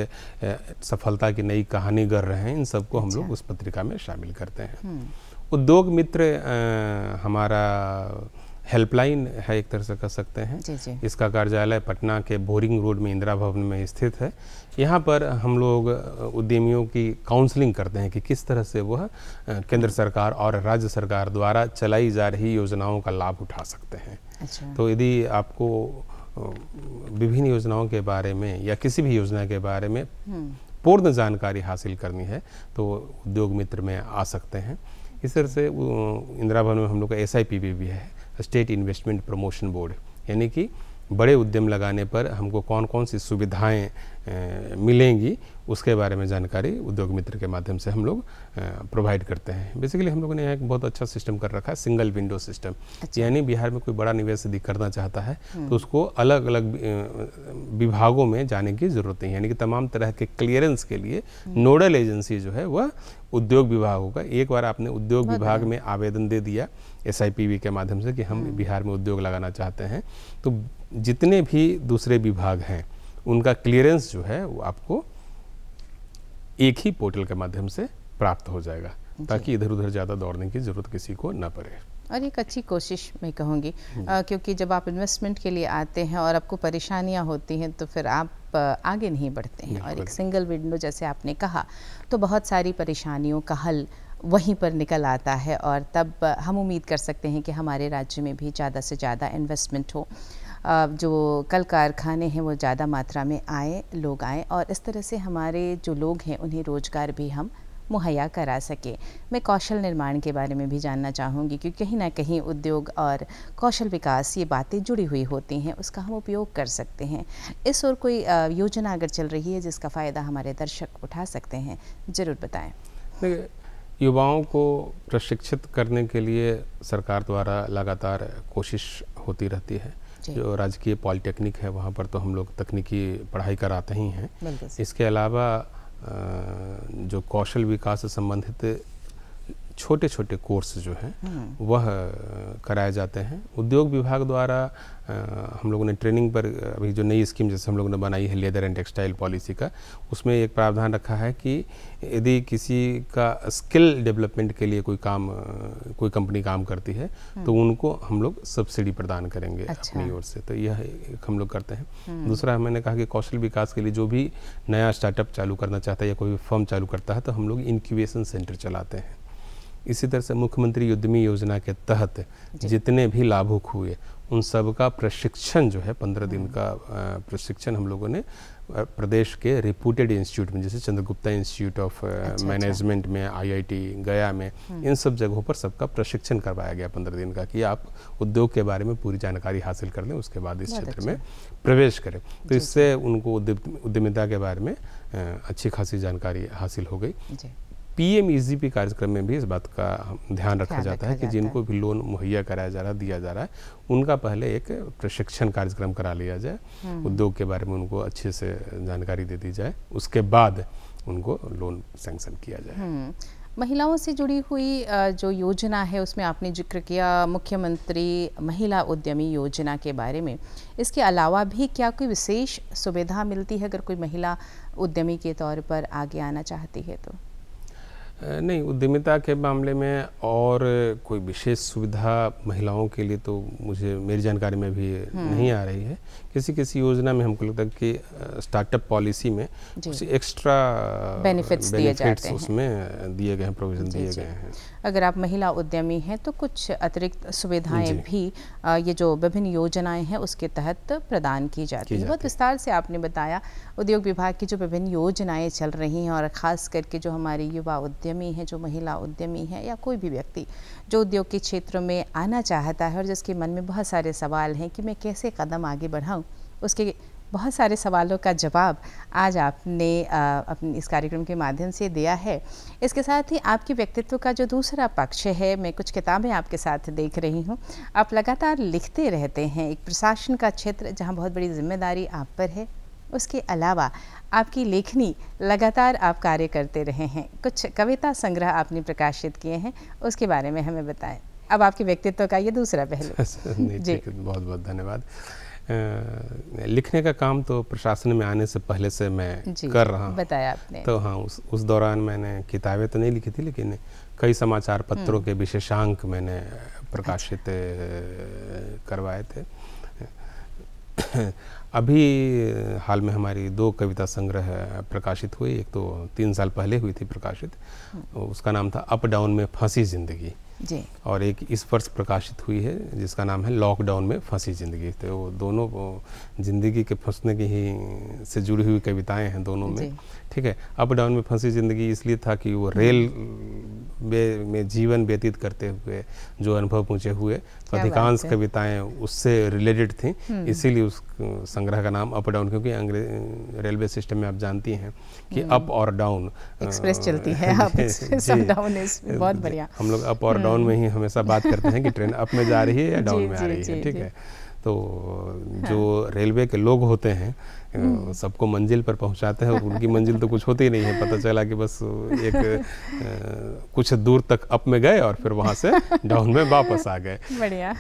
सफलता की नई कहानी कर रहे हैं इन सबको हम लोग अच्छा। उस पत्रिका में शामिल करते हैं हम्म। उद्योग मित्र आ, हमारा हेल्पलाइन है एक तरह से कह सकते हैं जी जी। इसका कार्यालय पटना के बोरिंग रोड में इंदिरा भवन में स्थित है यहाँ पर हम लोग उद्यमियों की काउंसलिंग करते हैं कि किस तरह से वह केंद्र सरकार और राज्य सरकार द्वारा चलाई जा रही योजनाओं का लाभ उठा सकते हैं अच्छा। तो यदि आपको विभिन्न योजनाओं के बारे में या किसी भी योजना के बारे में हम्म। पूर्ण जानकारी हासिल करनी है तो उद्योग मित्र में आ सकते हैं इस तरह से इंदिरा भवन में हम लोग का एस आई पी भी है स्टेट इन्वेस्टमेंट प्रमोशन बोर्ड यानी कि बड़े उद्यम लगाने पर हमको कौन कौन सी सुविधाएं मिलेंगी उसके बारे में जानकारी उद्योग मित्र के माध्यम से हम लोग प्रोवाइड करते हैं बेसिकली हम लोगों ने यहाँ एक बहुत अच्छा सिस्टम कर रखा है सिंगल विंडो सिस्टम अच्छा। यानी बिहार में कोई बड़ा निवेश यदि करना चाहता है हम्म। तो उसको अलग अलग विभागों में जाने की ज़रूरत नहीं यानी कि तमाम तरह के क्लियरेंस के लिए नोडल हम्म। एजेंसी जो है वह उद्योग विभाग होगा एक बार आपने उद्योग विभाग में आवेदन दे दिया एस के माध्यम से कि हम हम्म। बिहार में उद्योग लगाना चाहते हैं तो जितने भी दूसरे विभाग हैं उनका क्लियरेंस जो है वो आपको एक ही पोर्टल के माध्यम से प्राप्त हो जाएगा ताकि इधर उधर ज़्यादा दौड़ने की ज़रूरत किसी को ना पड़े और एक अच्छी कोशिश मैं कहूँगी हम्म। क्योंकि जब आप इन्वेस्टमेंट के लिए आते हैं और आपको परेशानियाँ होती हैं तो फिर आप आगे नहीं बढ़ते हैं और एक सिंगल विंडो जैसे आपने कहा तो बहुत सारी परेशानियों का हल वहीं पर निकल आता है और तब हम उम्मीद कर सकते हैं कि हमारे राज्य में भी ज़्यादा से ज़्यादा इन्वेस्टमेंट हो जो कल कारखाने हैं वो ज़्यादा मात्रा में आए लोग आए और इस तरह से हमारे जो लोग हैं उन्हें रोज़गार भी हम मुहैया करा सके मैं कौशल निर्माण के बारे में भी जानना चाहूँगी क्योंकि कहीं ना कहीं उद्योग और कौशल विकास ये बातें जुड़ी हुई होती हैं उसका हम उपयोग कर सकते हैं इस और कोई योजना अगर चल रही है जिसका फ़ायदा हमारे दर्शक उठा सकते हैं ज़रूर बताएं युवाओं को प्रशिक्षित करने के लिए सरकार द्वारा लगातार कोशिश होती रहती है जो राजकीय पॉलिटेक्निक है वहाँ पर तो हम लोग तकनीकी पढ़ाई कराते ही हैं इसके अलावा जो कौशल विकास से संबंधित छोटे छोटे कोर्स जो हैं हम्म। वह कराए जाते हैं उद्योग विभाग द्वारा हम लोगों ने ट्रेनिंग पर अभी जो नई स्कीम जैसे हम लोगों ने बनाई है लेदर एंड टेक्सटाइल पॉलिसी का उसमें एक प्रावधान रखा है कि यदि किसी का स्किल डेवलपमेंट के लिए कोई काम कोई कंपनी काम करती है तो हम्म। उनको हम लोग सब्सिडी प्रदान करेंगे अच्छा। अपनी ओर से तो यह हम लोग करते हैं हम्म। दूसरा मैंने कहा कि कौशल विकास के लिए जो भी नया स्टार्टअप चालू करना चाहता है या कोई फर्म चालू करता है तो हम लोग इनक्यूबेशन सेंटर चलाते हैं इसी तरह से मुख्यमंत्री उद्यमी योजना के तहत जितने भी लाभुक हुए उन सब का प्रशिक्षण जो है पंद्रह दिन का हम्म। प्रशिक्षण हम लोगों ने प्रदेश के रिप्यूटेड इंस्टीट्यूट में जैसे चंद्रगुप्ता इंस्टीट्यूट ऑफ अच्छा, अच्छा। मैनेजमेंट में आईआईटी गया में हम्म। इन सब जगहों पर सबका प्रशिक्षण करवाया गया पंद्रह दिन का कि आप उद्योग के बारे में पूरी जानकारी हासिल कर लें उसके बाद इस क्षेत्र अच्छा। में प्रवेश करें तो इससे उनको उद्यमिता के बारे में अच्छी खासी जानकारी हासिल हो गई पीएम ईजीपी कार्यक्रम में भी इस बात का ध्यान रखा जाता, जाता है कि जिनको भी लोन मुहैया कराया जा रहा है दिया जा रहा है उनका पहले एक प्रशिक्षण कार्यक्रम करा लिया जाए हम्म। उद्योग के बारे में उनको अच्छे से जानकारी दे दी जाए उसके बाद उनको लोन सेंक्शन किया जाए हम्म। महिलाओं से जुड़ी हुई जो योजना है उसमें आपने जिक्र किया मुख्यमंत्री महिला उद्यमी योजना के बारे में इसके अलावा भी क्या कोई विशेष सुविधा मिलती है अगर कोई महिला उद्यमी के तौर पर आगे आना चाहती है तो नहीं उद्यमिता के मामले में और कोई विशेष सुविधा महिलाओं के लिए तो मुझे मेरी जानकारी में भी हम्म। नहीं आ रही है किसी किसी योजना में हमको लगता है कि स्टार्टअप पॉलिसी में कुछ एक्स्ट्रा बेनिफिट्स दिए जाते हैं उसमें दिए गए हैं प्रोविजन दिए गए हैं अगर आप महिला उद्यमी हैं तो कुछ अतिरिक्त सुविधाएं भी ये जो विभिन्न योजनाएं हैं उसके तहत प्रदान की जाती है बहुत विस्तार से आपने बताया उद्योग विभाग की जो विभिन्न योजनाएं चल रही हैं और ख़ास करके जो हमारी युवा उद्यमी हैं जो महिला उद्यमी हैं या कोई भी व्यक्ति जो उद्योग के क्षेत्र में आना चाहता है और जिसके मन में बहुत सारे सवाल हैं कि मैं कैसे कदम आगे बढ़ाऊँ उसके बहुत सारे सवालों का जवाब आज आपने अपने इस कार्यक्रम के माध्यम से दिया है इसके साथ ही आपके व्यक्तित्व का जो दूसरा पक्ष है मैं कुछ किताबें आपके साथ देख रही हूँ आप लगातार लिखते रहते हैं एक प्रशासन का क्षेत्र जहाँ बहुत बड़ी जिम्मेदारी आप पर है उसके अलावा आपकी लेखनी लगातार आप कार्य करते रहे हैं कुछ कविता संग्रह आपने प्रकाशित किए हैं उसके बारे में हमें बताएं अब आपके व्यक्तित्व का ये दूसरा पहलू (laughs) जी बहुत बहुत धन्यवाद लिखने का काम तो प्रशासन में आने से पहले से मैं कर रहा हूँ बताया आपने तो हाँ उस उस दौरान मैंने किताबें तो नहीं लिखी थी लेकिन कई समाचार पत्रों हम्म। के विशेषांक मैंने अच्छा। प्रकाशित करवाए थे अभी हाल में हमारी दो कविता संग्रह प्रकाशित हुई एक तो तीन साल पहले हुई थी प्रकाशित हम्म। उसका नाम था अप डाउन में फंसी जिंदगी और एक इस वर्ष प्रकाशित हुई है जिसका नाम है लॉकडाउन में फंसी जिंदगी तो दोनों जिंदगी के फंसने की ही से जुड़ी हुई कविताएं हैं दोनों में ठीक है अप डाउन में फंसी जिंदगी इसलिए था कि वो हम्म। रेल में जीवन व्यतीत करते हुए जो अनुभव मुझे हुए अधिकांश कविताएं उससे रिलेटेड थी हम्म। इसीलिए उस संग्रह का नाम अप डाउन क्योंकि रेलवे सिस्टम में आप जानती हैं कि अप और डाउन एक्सप्रेस चलती है अप डाउन (laughs) बहुत बढ़िया हम लोग अप और डाउन में ही हमेशा बात करते हैं कि ट्रेन अप में जा रही है या डाउन (laughs) में आ रही है ठीक है तो हाँ। जो रेलवे के लोग होते हैं हम्म। सबको मंजिल पर पहुंचाते हैं और उनकी मंजिल तो कुछ होती नहीं है पता चला कि बस एक कुछ दूर तक अप में गए और फिर वहां से डाउन में वापस आ गए बढ़िया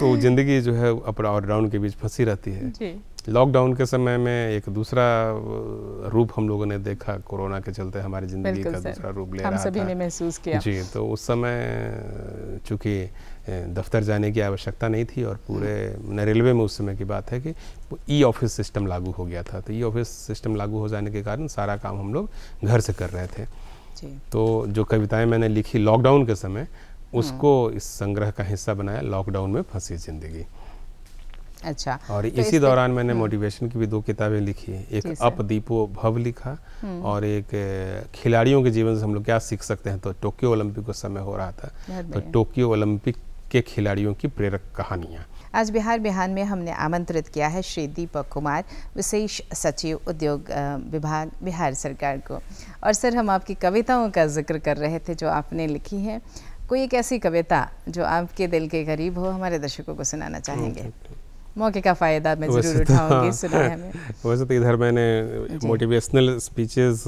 तो जिंदगी जो है अप और डाउन के बीच फंसी रहती है लॉकडाउन के समय में एक दूसरा रूप हम लोगों ने देखा कोरोना के चलते हमारी जिंदगी का दूसरा रूप ले हम रहा सभी था। ने महसूस किया जी तो उस समय चूंकि दफ्तर जाने की आवश्यकता नहीं थी और पूरे हम्म। रेलवे में उस समय की बात है कि ई ऑफिस सिस्टम लागू हो गया था तो ई ऑफिस सिस्टम लागू हो जाने के कारण सारा काम हम लोग घर से कर रहे थे तो जो कविताएं मैंने लिखी लॉकडाउन के समय हम्म। उसको इस संग्रह का हिस्सा बनाया लॉकडाउन में फंसी जिंदगी अच्छा और तो इसी दौरान मैंने मोटिवेशन हम्म। की भी दो किताबें लिखी एक अपदीपो भव लिखा और एक खिलाड़ियों के जीवन से हम लोग क्या सीख सकते हैं तो टोक्यो ओलंपिक उस समय हो रहा था तो टोक्यो ओलंपिक के खिलाड़ियों की प्रेरक कहानियाँ आज बिहार बिहान में हमने आमंत्रित किया है श्री दीपक कुमार विशेष सचिव उद्योग विभाग बिहार सरकार को और सर हम आपकी कविताओं का जिक्र कर रहे थे जो आपने लिखी है कोई एक ऐसी कविता जो आपके दिल के करीब हो हमारे दर्शकों को सुनाना चाहेंगे हम्म, हम्म, मौके का फ़ायदा मैं ज़रूर तो- उठाऊंगी हाँ। सुना है वैसे तो इधर मैंने मोटिवेशनल स्पीचेस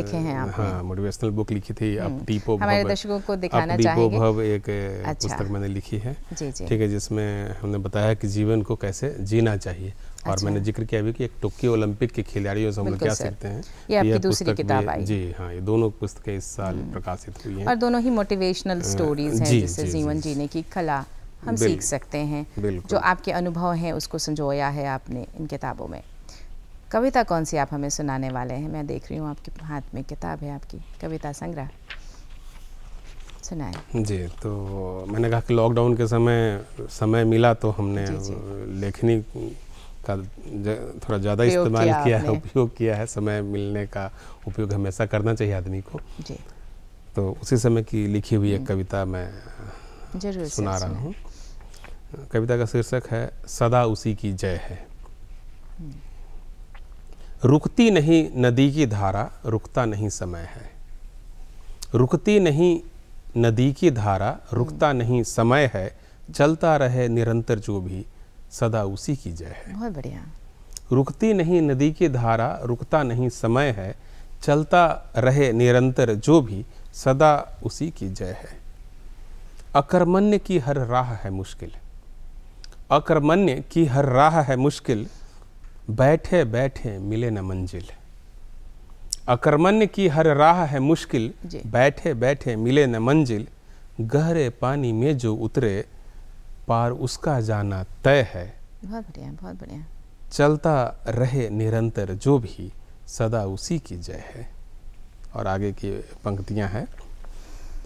लिखे हैं आपने हाँ मोटिवेशनल बुक लिखी थी अब हम्म। दीपो हमारे दर्शकों को दिखाना चाहेंगे भव एक अच्छा, पुस्तक मैंने लिखी है ठीक है जिसमें हमने बताया कि जीवन को कैसे जीना चाहिए और अच्छा। मैंने जिक्र किया भी कि एक टोक्यो ओलंपिक के खिलाड़ियों से हम लोग क्या सीखते हैं ये आपकी दूसरी किताब आई जी हाँ ये दोनों पुस्तकें इस साल हम्म। प्रकाशित हुई हैं और दोनों ही मोटिवेशनल स्टोरीज हैं जिससे जीवन जीने की कला हम सीख सकते हैं जो आपके अनुभव हैं उसको संजोया है आपने इन किताबों में कविता कौन सी आप हमें सुनाने वाले हैं मैं देख रही हूँ आपके हाथ में किताब है आपकी कविता संग्रह सुनाए जी तो मैंने कहा कि लॉकडाउन के समय समय मिला तो हमने लेखनी का थोड़ा ज़्यादा इस्तेमाल किया, किया है उपयोग किया है समय मिलने का उपयोग हमेशा करना चाहिए आदमी को जी। तो उसी समय की लिखी हुई एक हम्म। कविता मैं सुना रहा हूँ कविता का शीर्षक है सदा उसी की जय है रुकती नहीं नदी की धारा रुकता नहीं समय है रुकती नहीं नदी की धारा रुकता नहीं समय है चलता रहे निरंतर जो भी सदा उसी की जय है बहुत बढ़िया रुकती नहीं नदी की धारा रुकता नहीं समय है चलता रहे निरंतर जो भी सदा उसी की जय है अकर्मण्य की हर राह है मुश्किल अकर्मण्य की हर राह है मुश्किल बैठे बैठे मिले न मंजिल अकर्मण्य की हर राह है मुश्किल बैठे बैठे मिले न मंजिल गहरे पानी में जो उतरे पार उसका जाना तय है बहुत बढ़िया बहुत बढ़िया चलता रहे निरंतर जो भी सदा उसी की जय है और आगे की पंक्तियां हैं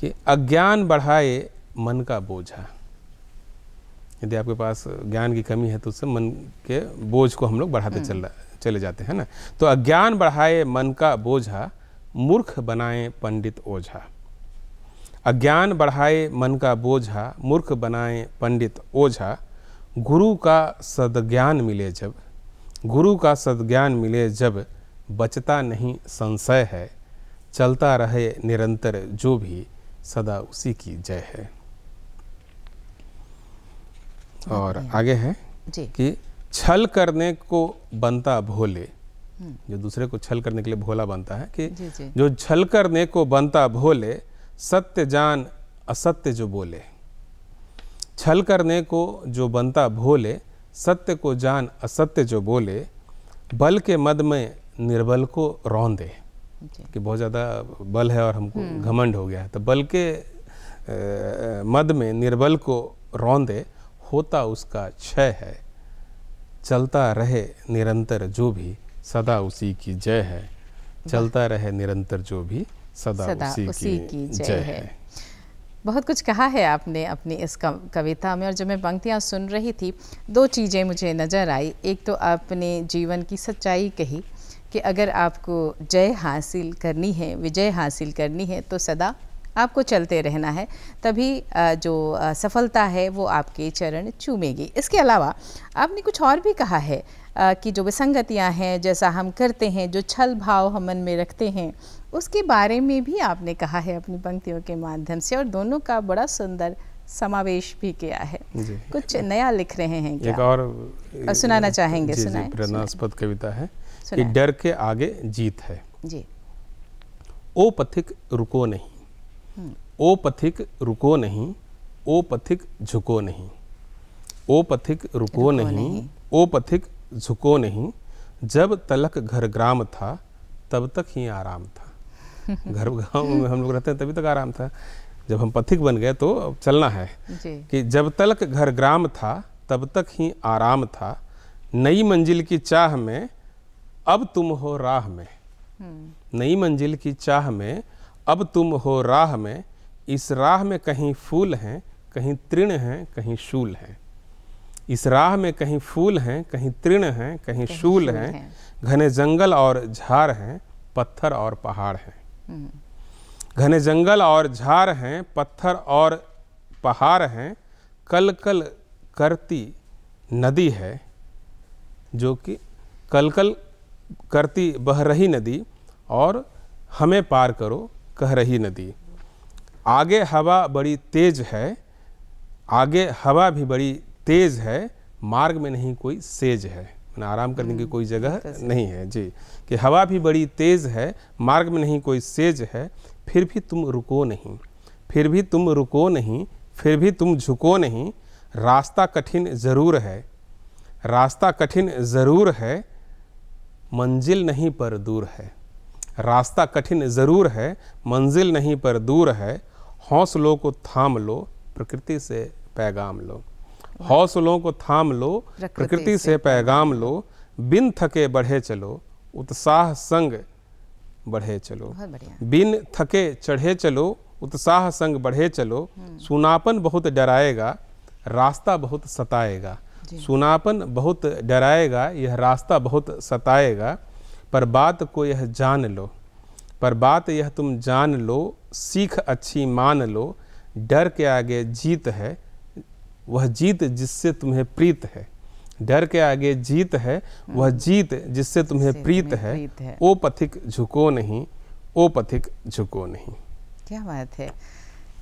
कि अज्ञान बढ़ाए मन का बोझा यदि आपके पास ज्ञान की कमी है तो उससे मन के बोझ को हम लोग बढ़ाते हम्म। चल चले जाते हैं ना तो अज्ञान बढ़ाए मन का बोझा मूर्ख बनाए पंडित ओझा अज्ञान बढ़ाए मन का बोझा मूर्ख बनाए पंडित ओझा गुरु का सदज्ञान मिले जब गुरु का सदज्ञान मिले जब बचता नहीं संशय है चलता रहे निरंतर जो भी सदा उसी की जय है और हम्म। आगे है कि छल करने को बनता भोले जो दूसरे को छल करने के लिए भोला बनता है कि जी जी। जो छल करने को बनता भोले सत्य जान असत्य जो बोले छल करने को जो बनता भोले सत्य को जान असत्य जो बोले बल के मद में निर्बल को रौन दे कि बहुत ज़्यादा बल है और हमको हम्म। घमंड हो गया है तो बल के मद में निर्बल को रौन दे होता उसका क्षय है चलता रहे निरंतर जो भी सदा उसी की जय है चलता रहे निरंतर जो भी सदा, सदा उसी, उसी की, की जय है, है। बहुत कुछ कहा है आपने अपनी इस कविता में और जब मैं पंक्तियाँ सुन रही थी दो चीज़ें मुझे नज़र आई एक तो आपने जीवन की सच्चाई कही कि अगर आपको जय हासिल करनी है विजय हासिल करनी है तो सदा आपको चलते रहना है तभी जो सफलता है वो आपके चरण चूमेगी इसके अलावा आपने कुछ और भी कहा है कि जो विसंगतियाँ हैं जैसा हम करते हैं जो छल भाव हम मन में रखते हैं उसके बारे में भी आपने कहा है अपनी पंक्तियों के माध्यम से और दोनों का बड़ा सुंदर समावेश भी किया है कुछ नया लिख रहे हैं क्या? एक और सुनाना चाहेंगे सुनाए प्रेरणास्पद कविता है कि डर के आगे जीत है जी ओ पथिक रुको नहीं ओ पथिक रुको नहीं ओ पथिक झुको नहीं ओ पथिक रुको, नहीं, नहीं ओ पथिक झुको नहीं जब तलक घर ग्राम था तब तक ही आराम था (laughs) घर गांव में हम लोग रहते हैं तभी तक आराम था जब हम पथिक बन गए तो अब चलना है कि जब तलक घर ग्राम था तब तक ही आराम था नई मंजिल की चाह में अब तुम हो राह में हम्म। नई मंजिल की चाह में अब तुम हो राह में इस राह में कहीं फूल हैं कहीं तृण हैं कहीं शूल हैं इस राह में कहीं फूल हैं कहीं तृण हैं कहीं शूल हैं है। घने जंगल और झाड़ हैं पत्थर और पहाड़ हैं घने जंगल और झाड़ हैं पत्थर और पहाड़ हैं हम्म। कल कल करती नदी है जो कि कलकल करती बह रही नदी और हमें पार करो कह रही नदी आगे हवा बड़ी तेज है आगे हवा भी बड़ी तेज है मार्ग में नहीं कोई सेज है आराम करने की हम्म, कोई जगह नहीं है जी कि हवा भी बड़ी तेज है मार्ग में नहीं कोई सेज है फिर भी तुम रुको नहीं फिर भी तुम रुको नहीं फिर भी तुम झुको नहीं रास्ता कठिन ज़रूर है रास्ता कठिन ज़रूर है मंजिल नहीं पर दूर है रास्ता कठिन ज़रूर है मंजिल नहीं पर दूर है हौसलों को थाम लो प्रकृति से पैगाम लो हौसलों को थाम लो प्रकृति से पैगाम लो बिन थके बढ़े चलो उत्साह संग बढ़े चलो बिन थके चढ़े चलो उत्साह संग बढ़े चलो हम्म। सुनापन बहुत डराएगा रास्ता बहुत सताएगा सुनापन बहुत डराएगा यह रास्ता बहुत सताएगा पर बात को यह जान लो पर बात यह तुम जान लो सीख अच्छी मान लो डर के आगे जीत है वह जीत जिससे तुम्हें प्रीत है डर के आगे जीत है वह हाँ। जीत जिससे तुम्हें प्रीत है ओ पथिक झुको नहीं ओ पथिक झुको नहीं क्या बात है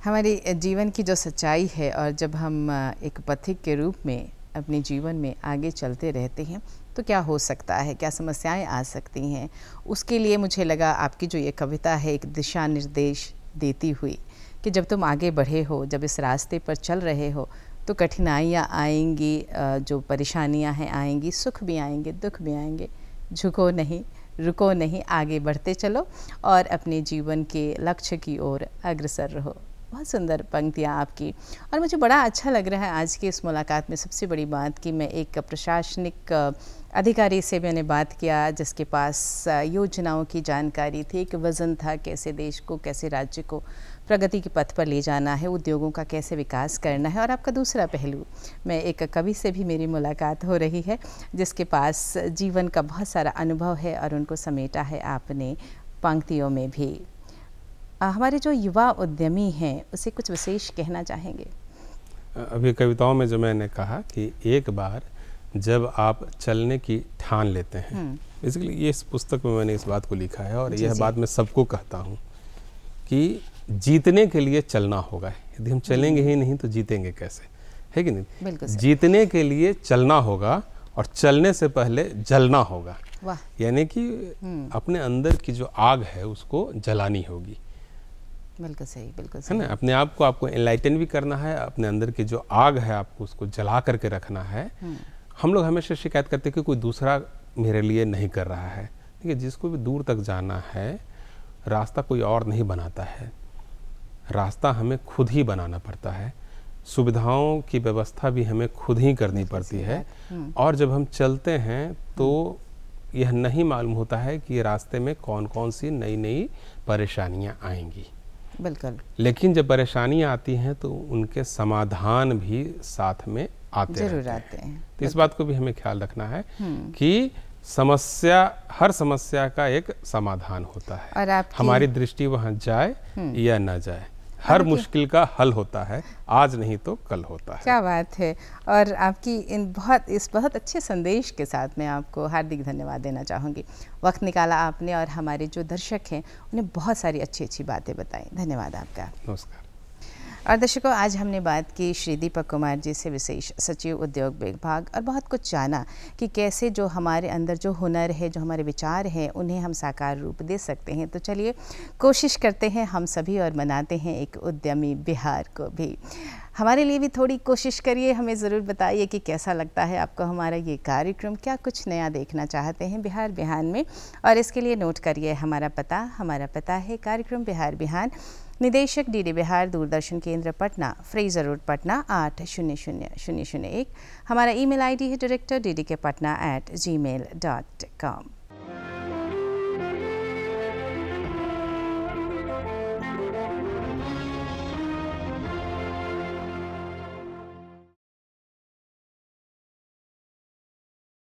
हमारे जीवन की जो सच्चाई है और जब हम एक पथिक के रूप में अपने जीवन में आगे चलते रहते हैं तो क्या हो सकता है क्या समस्याएं आ सकती हैं उसके लिए मुझे लगा आपकी जो ये कविता है एक दिशा निर्देश देती हुई कि जब तुम आगे बढ़े हो जब इस रास्ते पर चल रहे हो तो कठिनाइयाँ आएंगी जो परेशानियाँ हैं आएंगी सुख भी आएंगे दुख भी आएंगे झुको नहीं रुको नहीं आगे बढ़ते चलो और अपने जीवन के लक्ष्य की ओर अग्रसर रहो बहुत सुंदर पंक्तियाँ आपकी और मुझे बड़ा अच्छा लग रहा है आज की इस मुलाकात में सबसे बड़ी बात कि मैं एक प्रशासनिक अधिकारी से मैंने बात किया जिसके पास योजनाओं की जानकारी थी एक वज़न था कैसे देश को कैसे राज्य को प्रगति के पथ पर ले जाना है उद्योगों का कैसे विकास करना है और आपका दूसरा पहलू मैं एक कवि से भी मेरी मुलाकात हो रही है जिसके पास जीवन का बहुत सारा अनुभव है और उनको समेटा है आपने पंक्तियों में भी हमारे जो युवा उद्यमी हैं उसे कुछ विशेष कहना चाहेंगे अभी कविताओं में जो मैंने कहा कि एक बार जब आप चलने की ठान लेते हैं बेसिकली हम्म। ये इस पुस्तक में मैंने इस बात को लिखा है और यह बात मैं सबको कहता हूँ कि जीतने के लिए चलना होगा यदि हम चलेंगे ही हम्म। नहीं तो जीतेंगे कैसे है कि नहीं जीतने के लिए चलना होगा और चलने से पहले जलना होगा यानी कि हम्म। अपने अंदर की जो आग है उसको जलानी होगी बिल्कुल सही बिल्कुल सही है ना अपने आप को आपको एनलाइटन भी करना है अपने अंदर की जो आग है आपको उसको जला करके रखना है हम लोग हमेशा शिकायत करते हैं कि कोई दूसरा मेरे लिए नहीं कर रहा है ठीक है जिसको भी दूर तक जाना है रास्ता कोई और नहीं बनाता है रास्ता हमें खुद ही बनाना पड़ता है सुविधाओं की व्यवस्था भी हमें खुद ही करनी पड़ती है हम्म। और जब हम चलते हैं तो हम्म। यह नहीं मालूम होता है कि रास्ते में कौन कौन सी नई नई परेशानियां आएंगी बिल्कुल लेकिन जब परेशानियां आती हैं तो उनके समाधान भी साथ में आते जरूर आते हैं तो इस बात को भी हमें ख्याल रखना है हम्म। कि समस्या हर समस्या का एक समाधान होता है और हमारी दृष्टि वहाँ जाए हम्म। या ना जाए हर मुश्किल का हल होता है आज नहीं तो कल होता है क्या बात है और आपकी इन बहुत इस बहुत अच्छे संदेश के साथ मैं आपको हार्दिक धन्यवाद देना चाहूँगी वक्त निकाला आपने और हमारे जो दर्शक हैं उन्हें बहुत सारी अच्छी अच्छी बातें बताई धन्यवाद आपका नमस्कार और दर्शकों आज हमने बात की श्री दीपक कुमार जी से विशेष सचिव उद्योग विभाग और बहुत कुछ जाना कि कैसे जो हमारे अंदर जो हुनर है जो हमारे विचार हैं उन्हें हम साकार रूप दे सकते हैं तो चलिए कोशिश करते हैं हम सभी और मनाते हैं एक उद्यमी बिहार को भी हमारे लिए भी थोड़ी कोशिश करिए हमें ज़रूर बताइए कि कैसा लगता है आपको हमारा ये कार्यक्रम क्या कुछ नया देखना चाहते हैं बिहार बिहान में और इसके लिए नोट करिए हमारा पता हमारा पता है कार्यक्रम बिहार बिहान निदेशक डीडी बिहार दूरदर्शन केंद्र पटना फ्रेजर रोड पटना आठ शून्य शून्य शून्य शून्य एक हमारा ईमेल आईडी है director D D K Patna at gmail dot com